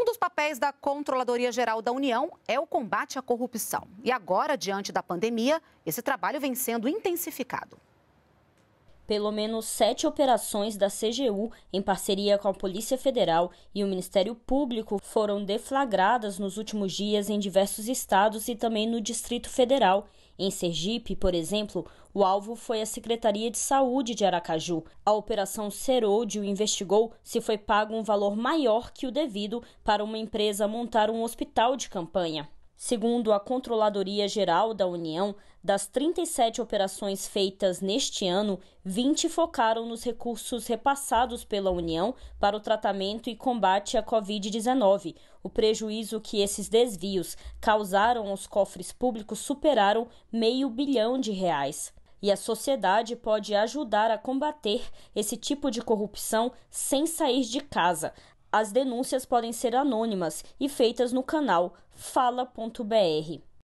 Um dos papéis da Controladoria Geral da União é o combate à corrupção. E agora, diante da pandemia, esse trabalho vem sendo intensificado pelo menos sete operações da CGU, em parceria com a Polícia Federal e o Ministério Público, foram deflagradas nos últimos dias em diversos estados e também no Distrito Federal. Em Sergipe, por exemplo, o alvo foi a Secretaria de Saúde de Aracaju. A Operação Serôdio investigou se foi pago um valor maior que o devido para uma empresa montar um hospital de campanha. Segundo a Controladoria Geral da União, das 37 operações feitas neste ano, 20 focaram nos recursos repassados pela União para o tratamento e combate à Covid-19. O prejuízo que esses desvios causaram aos cofres públicos superaram meio bilhão de reais. E a sociedade pode ajudar a combater esse tipo de corrupção sem sair de casa. As denúncias podem ser anônimas e feitas no canal fala.br.